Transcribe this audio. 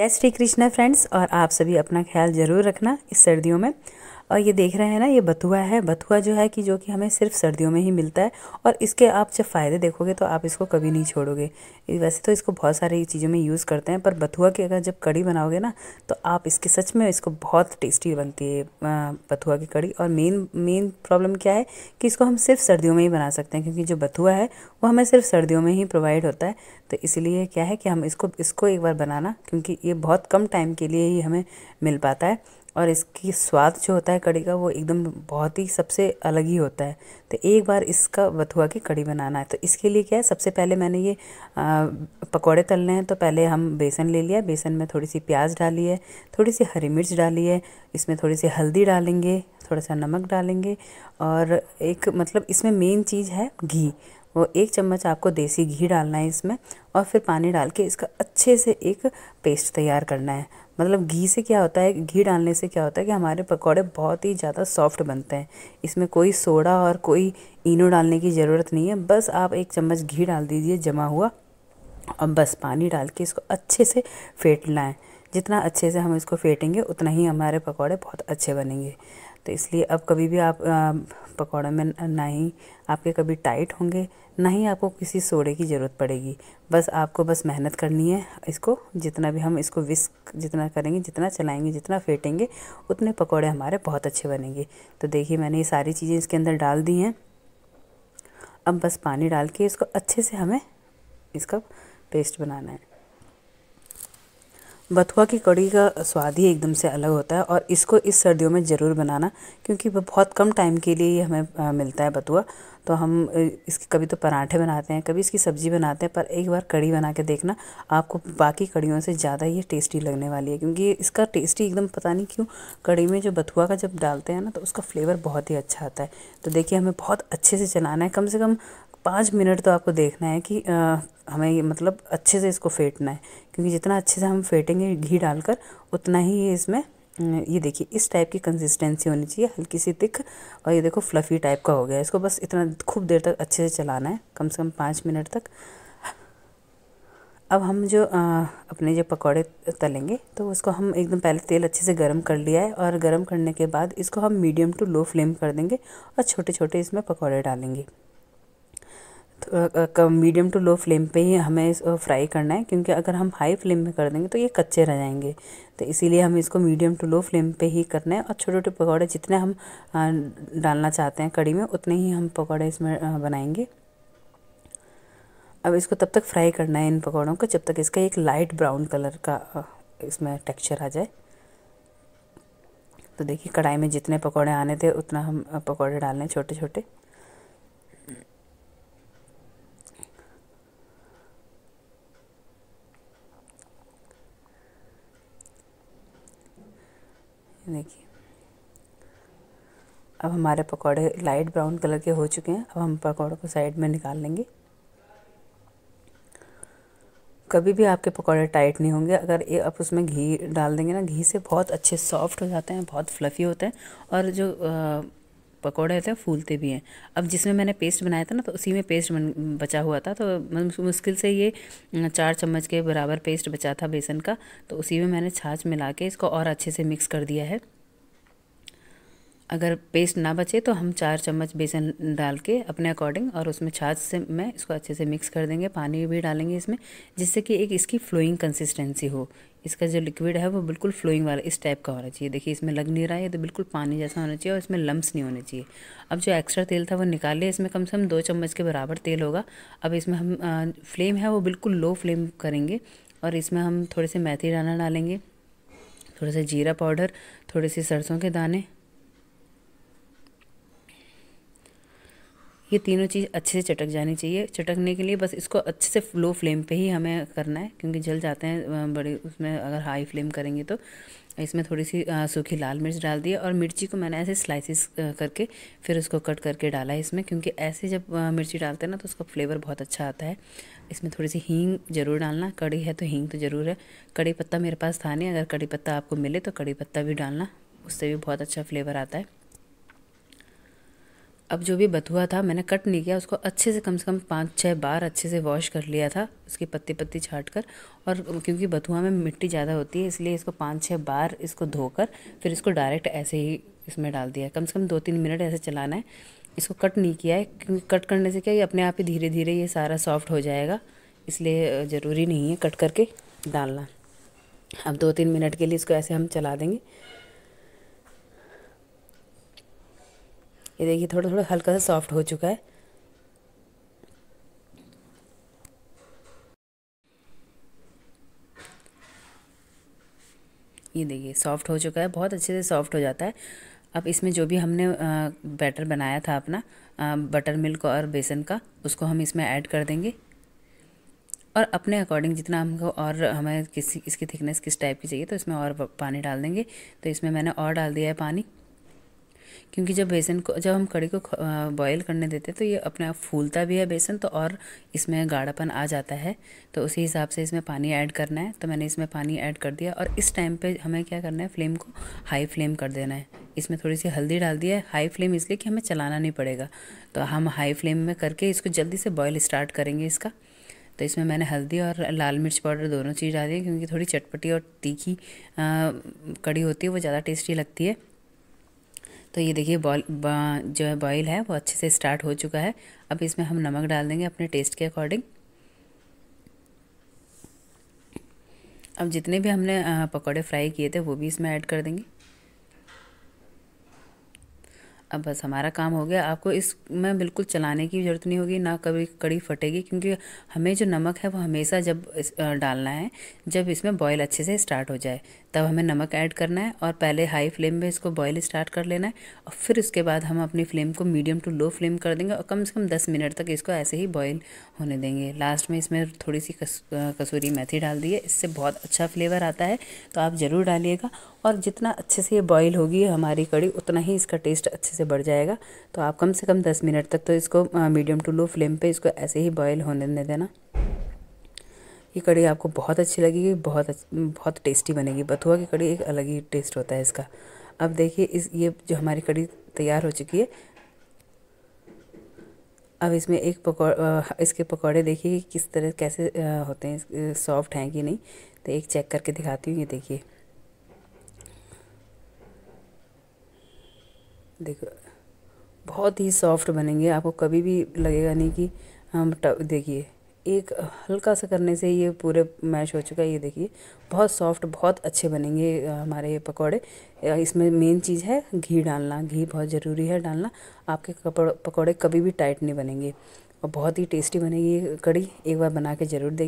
जय श्री कृष्णा फ्रेंड्स और आप सभी अपना ख्याल ज़रूर रखना इस सर्दियों में और ये देख रहे हैं ना ये बथुआ है बथुआ जो है कि जो कि हमें सिर्फ सर्दियों में ही मिलता है और इसके आप जब फ़ायदे देखोगे तो आप इसको कभी नहीं छोड़ोगे वैसे तो इसको बहुत सारी चीज़ों में यूज़ करते हैं पर बथुआ की अगर जब कड़ी बनाओगे ना तो आप इसके सच में इसको बहुत टेस्टी बनती है बथुआ की कड़ी और मेन मेन प्रॉब्लम क्या है कि इसको हम सिर्फ सर्दियों में ही बना सकते हैं क्योंकि जो बथुआ है वो हमें सिर्फ सर्दियों में ही प्रोवाइड होता है तो इसीलिए क्या है कि हम इसको इसको एक बार बनाना क्योंकि ये बहुत कम टाइम के लिए ही हमें मिल पाता है और इसकी स्वाद जो होता है कड़ी का वो एकदम बहुत ही सबसे अलग ही होता है तो एक बार इसका बथुआ की कड़ी बनाना है तो इसके लिए क्या है सबसे पहले मैंने ये पकौड़े तलने हैं तो पहले हम बेसन ले लिया बेसन में थोड़ी सी प्याज डाली है थोड़ी सी हरी मिर्च डाली है इसमें थोड़ी सी हल्दी डालेंगे थोड़ा सा नमक डालेंगे और एक मतलब इसमें मेन चीज़ है घी वो एक चम्मच आपको देसी घी डालना है इसमें और फिर पानी डाल के इसका अच्छे से एक पेस्ट तैयार करना है मतलब घी से क्या होता है घी डालने से क्या होता है कि हमारे पकौड़े बहुत ही ज़्यादा सॉफ्ट बनते हैं इसमें कोई सोडा और कोई इनो डालने की ज़रूरत नहीं है बस आप एक चम्मच घी डाल दीजिए जमा हुआ और बस पानी डाल के इसको अच्छे से फेंटना है जितना अच्छे से हम इसको फेंटेंगे उतना ही हमारे पकौड़े बहुत अच्छे बनेंगे तो इसलिए अब कभी भी आप पकौड़ों में ना ही आपके कभी टाइट होंगे ना ही आपको किसी सोडे की ज़रूरत पड़ेगी बस आपको बस मेहनत करनी है इसको जितना भी हम इसको विस्क जितना करेंगे जितना चलाएंगे जितना फेंटेंगे उतने पकौड़े हमारे बहुत अच्छे बनेंगे तो देखिए मैंने ये सारी चीज़ें इसके अंदर डाल दी हैं अब बस पानी डाल के इसको अच्छे से हमें इसका पेस्ट बनाना है बथुआ की कड़ी का स्वाद ही एकदम से अलग होता है और इसको इस सर्दियों में ज़रूर बनाना क्योंकि बहुत कम टाइम के लिए ही हमें आ, मिलता है बथुआ तो हम इसके कभी तो पराठे बनाते हैं कभी इसकी सब्ज़ी बनाते हैं पर एक बार कड़ी बना के देखना आपको बाकी कड़ियों से ज़्यादा ये टेस्टी लगने वाली है क्योंकि इसका टेस्टी एकदम पता नहीं क्यों कड़ी में जो बथुआ का जब डालते हैं ना तो उसका फ्लेवर बहुत ही अच्छा आता है तो देखिए हमें बहुत अच्छे से चलाना है कम से कम पाँच मिनट तो आपको देखना है कि आ, हमें मतलब अच्छे से इसको फेंटना है क्योंकि जितना अच्छे से हम फेंटेंगे घी डालकर उतना ही ये इसमें ये देखिए इस टाइप की कंसिस्टेंसी होनी चाहिए हल्की सी तिक और ये देखो फ्लफ़ी टाइप का हो गया इसको बस इतना खूब देर तक अच्छे से चलाना है कम से कम पाँच मिनट तक अब हम जो आ, अपने जो पकौड़े तलेंगे तो उसको हम एकदम पहले तेल अच्छे से गर्म कर लिया है और गर्म करने के बाद इसको हम मीडियम टू लो फ्लेम कर देंगे और छोटे छोटे इसमें पकौड़े डालेंगे मीडियम टू लो फ्लेम पे ही हमें इस फ्राई करना है क्योंकि अगर हम हाई फ्लेम में कर देंगे तो ये कच्चे रह जाएंगे तो इसीलिए हम इसको मीडियम टू लो फ्लेम पे ही करना है और छोटे छोटे पकौड़े जितने हम डालना चाहते हैं कड़ी में उतने ही हम पकौड़े इसमें बनाएंगे अब इसको तब तक फ्राई करना है इन पकौड़ों को जब तक इसका एक लाइट ब्राउन कलर का इसमें टेक्स्चर आ जाए तो देखिए कढ़ाई में जितने पकौड़े आने थे उतना हम पकौड़े डालने छोटे छोटे देखिए अब हमारे पकौड़े लाइट ब्राउन कलर के हो चुके हैं अब हम पकोड़ों को साइड में निकाल लेंगे कभी भी आपके पकौड़े टाइट नहीं होंगे अगर ये आप उसमें घी डाल देंगे ना घी से बहुत अच्छे सॉफ्ट हो जाते हैं बहुत फ्लफ़ी होते हैं और जो आ, पकौड़े होते हैं फूलते भी हैं अब जिसमें मैंने पेस्ट बनाया था ना तो उसी में पेस्ट बन बचा हुआ था तो मतलब मुश्किल से ये चार चम्मच के बराबर पेस्ट बचा था बेसन का तो उसी में मैंने छाछ मिला के इसको और अच्छे से मिक्स कर दिया है अगर पेस्ट ना बचे तो हम चार चम्मच बेसन डाल के अपने अकॉर्डिंग और उसमें छाछ से मैं इसको अच्छे से मिक्स कर देंगे पानी भी डालेंगे इसमें जिससे कि एक इसकी फ्लोइंग कंसिस्टेंसी हो इसका जो लिक्विड है वो बिल्कुल फ्लोइंग वाला इस टाइप का होना चाहिए देखिए इसमें लग नहीं रहा है तो बिल्कुल पानी जैसा होना चाहिए और इसमें लम्स नहीं होने चाहिए अब जो एक्स्ट्रा तेल था वो निकाल लिया इसमें कम से कम दो चम्मच के बराबर तेल होगा अब इसमें हम फ्लेम है वो बिल्कुल लो फ्लेम करेंगे और इसमें हम थोड़े से मेथी दाना डालेंगे थोड़ा सा जीरा पाउडर थोड़े से सरसों के दाने ये तीनों चीज़ अच्छे से चटक जानी चाहिए चटकने के लिए बस इसको अच्छे से लो फ्लेम पे ही हमें करना है क्योंकि जल जाते हैं बड़े उसमें अगर हाई फ्लेम करेंगे तो इसमें थोड़ी सी सूखी लाल मिर्च डाल दी और मिर्ची को मैंने ऐसे स्लाइसिस करके फिर उसको कट करके डाला है इसमें क्योंकि ऐसे जब मिर्ची डालते हैं ना तो उसका फ्लेवर बहुत अच्छा आता है इसमें थोड़ी सी हींग ज़रूर डालना कड़ी है तो हींग तो ज़रूर है कड़ी पत्ता मेरे पास था नहीं अगर कड़ी पत्ता आपको मिले तो कड़ी पत्ता भी डालना उससे भी बहुत अच्छा फ्लेवर आता है अब जो भी बथुआ था मैंने कट नहीं किया उसको अच्छे से कम से कम पाँच छः बार अच्छे से वॉश कर लिया था उसकी पत्ती पत्ती छाट कर और क्योंकि बथुआ में मिट्टी ज़्यादा होती है इसलिए इसको पाँच छः बार इसको धोकर फिर इसको डायरेक्ट ऐसे ही इसमें डाल दिया कम से कम दो तीन मिनट ऐसे चलाना है इसको कट नहीं किया है क्योंकि कट करने से क्या ये अपने आप ही धीरे धीरे ये सारा सॉफ्ट हो जाएगा इसलिए ज़रूरी नहीं है कट करके डालना अब दो तीन मिनट के लिए इसको ऐसे हम चला देंगे ये देखिए थोड़ा थोड़ा हल्का सा सॉफ्ट हो चुका है ये देखिए सॉफ्ट हो चुका है बहुत अच्छे से सॉफ्ट हो जाता है अब इसमें जो भी हमने बैटर बनाया था अपना बटर मिल्क और बेसन का उसको हम इसमें ऐड कर देंगे और अपने अकॉर्डिंग जितना हमको और हमें किसी इसकी थिकनेस किस टाइप की चाहिए तो इसमें और पानी डाल देंगे तो इसमें मैंने और डाल दिया है पानी क्योंकि जब बेसन को जब हम कड़ी को बॉयल करने देते हैं तो ये अपने आप फूलता भी है बेसन तो और इसमें गाढ़ापन आ जाता है तो उसी हिसाब से इसमें पानी ऐड करना है तो मैंने इसमें पानी ऐड कर दिया और इस टाइम पे हमें क्या करना है फ्लेम को हाई फ्लेम कर देना है इसमें थोड़ी सी हल्दी डाल दी है हाई फ्लेम इसलिए कि हमें चलाना नहीं पड़ेगा तो हम हाई फ्लेम में करके इसको जल्दी से बॉयल स्टार्ट करेंगे इसका तो इसमें मैंने हल्दी और लाल मिर्च पाउडर दोनों चीज़ डाली है क्योंकि थोड़ी चटपटी और तीखी आ, कड़ी होती है वो ज़्यादा टेस्टी लगती है तो ये देखिए बॉल जो है बॉईल है वो अच्छे से स्टार्ट हो चुका है अब इसमें हम नमक डाल देंगे अपने टेस्ट के अकॉर्डिंग अब जितने भी हमने पकौड़े फ्राई किए थे वो भी इसमें ऐड कर देंगे अब बस हमारा काम हो गया आपको इसमें बिल्कुल चलाने की ज़रूरत नहीं होगी ना कभी कड़ी फटेगी क्योंकि हमें जो नमक है वो हमेशा जब डालना है जब इसमें बॉयल अच्छे से स्टार्ट हो जाए तब हमें नमक ऐड करना है और पहले हाई फ्लेम में इसको बॉयल स्टार्ट कर लेना है और फिर उसके बाद हम अपनी फ्लेम को मीडियम टू लो फ्लेम कर देंगे और कम से कम दस मिनट तक इसको ऐसे ही बॉयल होने देंगे लास्ट में इसमें थोड़ी सी कस, कसूरी मेथी डाल दी है इससे बहुत अच्छा फ्लेवर आता है तो आप ज़रूर डालिएगा और जितना अच्छे से ये बॉयल होगी हमारी कड़ी उतना ही इसका टेस्ट अच्छे से बढ़ जाएगा तो आप कम से कम दस मिनट तक तो इसको मीडियम टू लो फ्लेम पर इसको ऐसे ही बॉयल होने देना ये कड़ी आपको बहुत अच्छी लगेगी बहुत बहुत टेस्टी बनेगी बथुआ की कड़ी एक अलग ही टेस्ट होता है इसका अब देखिए इस ये जो हमारी कड़ी तैयार हो चुकी है अब इसमें एक पकौड़ इसके पकौड़े देखिए किस तरह कैसे होते हैं सॉफ्ट हैं कि नहीं तो एक चेक करके दिखाती हूँ ये देखिए देखो बहुत ही सॉफ्ट बनेंगे आपको कभी भी लगेगा नहीं कि हम देखिए एक हल्का सा करने से ये पूरे मैश हो चुका है ये देखिए बहुत सॉफ्ट बहुत अच्छे बनेंगे हमारे ये पकौड़े इसमें मेन चीज़ है घी डालना घी बहुत ज़रूरी है डालना आपके पकौड़े कभी भी टाइट नहीं बनेंगे और बहुत ही टेस्टी बनेगी ये कड़ी एक बार बना के ज़रूर देखिए